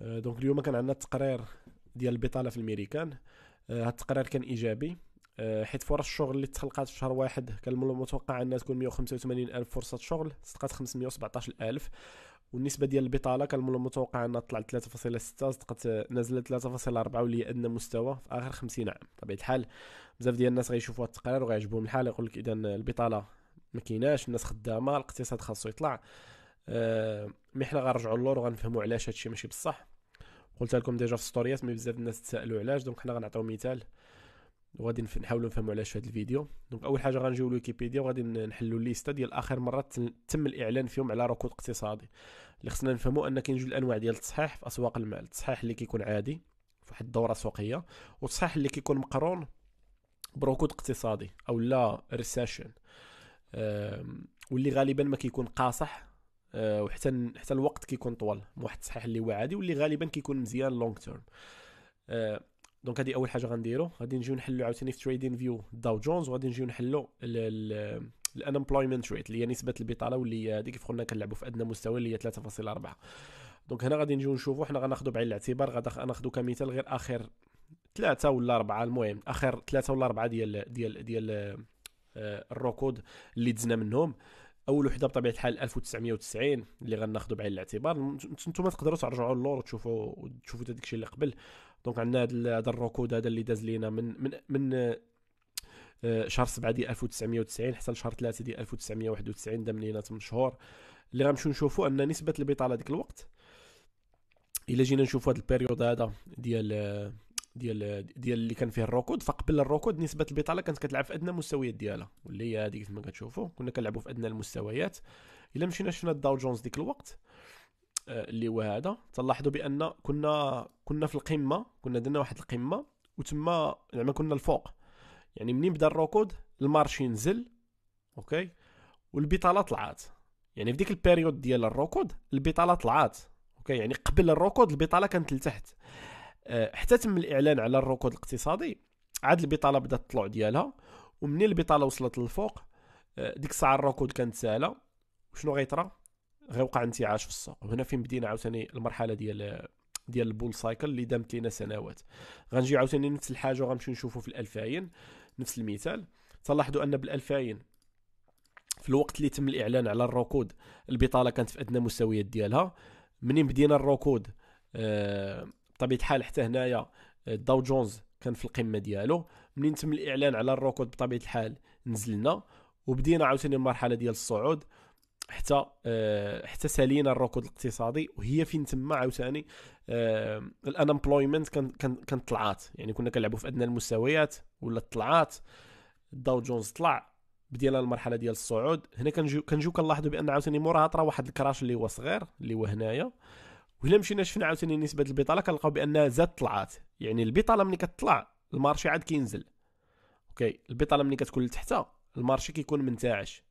آه، دونك اليوم كان عندنا تقرير ديال البطاله في الميريكان هذا آه، التقرير كان ايجابي آه، حيت فرص الشغل اللي تخلقات في شهر واحد كان المتوقع انها تكون 185 الف فرصه شغل صدقات 517 الف والنسبه ديال البطاله كان المتوقع انها طلعت 3.6 صدقت نزلت 3.4 ولي ادنى مستوى في اخر 50 عام طبيعه الحال بزاف ديال الناس غيشوفوا هذا التقرير وغيعجبهم الحال يقول لك اذا البطاله ما كايناش الناس خدامه الاقتصاد خاصو يطلع مي حنا غنرجعوا للور وغنفهموا علاش هادشي ماشي بصح قلت لكم ديجا في ستوريات مي بزاف الناس تسالوا علاش دونك حنا غنعطيو مثال وغادي نحاولوا نفهموا علاش في هذا الفيديو دونك اول حاجه غنجيو لويكيبيديا وغادي نحلوا الليسته ديال اخر مره تم الاعلان فيهم على ركود اقتصادي اللي خصنا نفهموا ان كاين جوج الانواع ديال التصحيح في اسواق المال التصحيح اللي كيكون عادي في واحد الدوره سوقيه والتصحيح اللي كيكون مقرون بركود اقتصادي او لا ريسيشن واللي غالبا ما كيكون قاصح آه، وحتى حتى الوقت كيكون طوال واحد التصحيح اللي هو عادي واللي غالبا كيكون مزيان لونج تيرم دونك هذه اول حاجه غنديرو غادي نجيو نحلو عاوتاني في تريدين فيو داو جونز وغادي نجيو نحلو الانمبلويمنت ريت اللي هي نسبه البطاله واللي هذيك كيف قلنا كنلعبوا في ادنى مستوى اللي هي 3.4 دونك هنا غادي نجيو نشوفوا حنا غناخذوا بعين الاعتبار ناخذوا كمثال غير اخر ثلاثة ولا أربعة المهم آخر ثلاثة ولا أربعة ديال ديال ديال آه، الركود اللي دزنا منهم اول وحده بطبيعه الحال 1990 اللي غناخذوا بعين الاعتبار نتوما تقدروا ترجعوا للور وتشوفوا وتشوفوا داك الشيء اللي قبل دونك عندنا هذا الركود هذا اللي داز لينا من من من آه، شهر 7 ديال 1990 حتى لشهر 3 ديال 1991 دام لينا 8 شهور اللي غنمشيو نشوفوا ان نسبه البطاله ديك الوقت الا جينا نشوفوا هذا البيريود هذا ديال آه، ديال ديال اللي كان فيه الركود فقبل الركود نسبه البطاله كانت كتلعب في ادنى المستويات ديالها واللي هي هذيك كما كتشوفوا كنا كنلعبوا في ادنى المستويات الا مشينا شفنا الداو جونز ديك الوقت آه، اللي هو هذا تلاحظوا بان كنا كنا في القمه كنا درنا واحد القمه وتما زعما كنا الفوق يعني منين بدا الركود المارشي نزل اوكي والبطاله طلعت يعني في ديك البيريود ديال الركود البطاله طلعات اوكي يعني قبل الركود البطاله كانت لتحت آه، حتى تم الاعلان على الركود الاقتصادي عاد البطاله بدات الطلوع ديالها ومنين البطاله وصلت للفوق آه، ديك الساعه الركود كانت سهله وشنو غيطرى غيوقع انتعاش في السوق وهنا فين بدينا عاوتاني المرحله ديال ديال البول سايكل اللي دامت لينا سنوات غنجي عاوتاني نفس الحاجه وغنمشيو نشوفو في الالفين نفس المثال تلاحظوا ان بالالفين في الوقت اللي تم الاعلان على الركود البطاله كانت في ادنى مستويات ديالها منين بدينا الركود آه بطبيعه الحال حتى هنايا آه، داو جونز كان في القمه ديالو منين تم الاعلان على الركود بطبيعه الحال نزلنا وبدينا عاوتاني المرحله ديال الصعود حتى أه حتى سالينا الركود الاقتصادي وهي فين تما عاوتاني أه الانمبلويمنت كان كان كان طلعات يعني كنا كنلعبوا في ادنى المستويات ولا طلعات داو جونز طلع بدينا المرحله ديال الصعود هنا كنجيو كنجيو كنلاحظوا بان عاوتاني موراها طرا واحد الكراش اللي هو صغير اللي هو هنايا أه وإلا مشينا شفنا عاوتاني نسبة البطالة كنلقاو بأنها زاد طلعات يعني البطالة ملي كتطلع المارشي عاد كينزل اوكي البطالة ملي كتكون لتحتها المارشي كيكون منتعش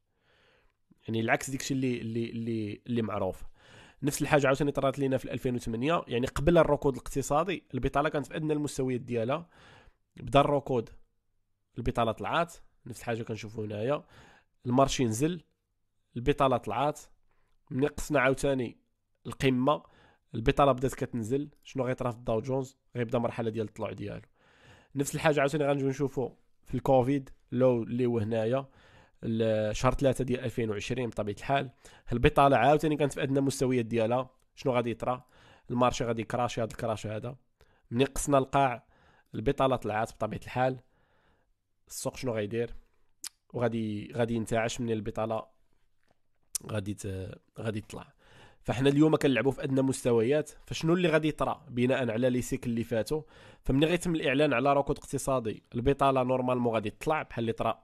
يعني العكس داكشي اللي اللي اللي اللي معروف نفس الحاجه عاوتاني طرات لينا في 2008 يعني قبل الركود الاقتصادي البطاله كانت في ادنى المستويات ديالها بدا الركود البطاله طلعات نفس الحاجه كنشوفو هنايا المارشي نزل البطاله طلعات ملي قصنا عاوتاني القمه البطاله بدات كتنزل شنو غيطرا في الداو جونز غيبدا مرحله ديال الطلوع ديالو نفس الحاجه عاوتاني غنجيو نشوفو في الكوفيد لو اللي هو هنايا شهر 3 ديال 2020 بطبيعه الحال البطاله عاوتاني كانت في ادنى مستويات ديالها شنو غادي يطرا المارشي غادي كراشي هذا الكراش هذا ملي قصنا القاع البطاله طلعات بطبيعه الحال السوق شنو غيدير وغادي غادي ينتعش من البطاله غادي ت... غادي تطلع فاحنا اليوم كنلعبوا في ادنى مستويات فشنو اللي غادي يطرا بناء على لي سيكل اللي فاتوا فمن غيتم الاعلان على ركود اقتصادي البطاله نورمالمون غادي تطلع بحال اللي طرا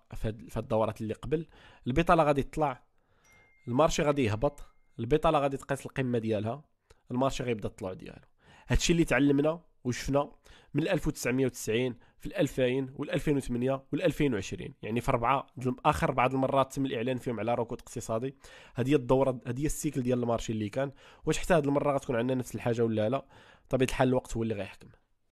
في الدورات اللي قبل البطاله غادي تطلع المارشي غادي يهبط البطاله غادي تقيس القمه ديالها المارشي غيبدا الطلوع ديالو هادشي اللي تعلمنا وشفنا من 1990 في 2000 وال2008 وال2020 يعني في اربعه اخر بعض المرات تم الاعلان فيهم على ركود اقتصادي هذه الدوره هذه السيكل ديال المارشي اللي كان واش حتى هذه المره غتكون عندنا نفس الحاجه ولا لا طبيعه الحال الوقت هو اللي غيحكم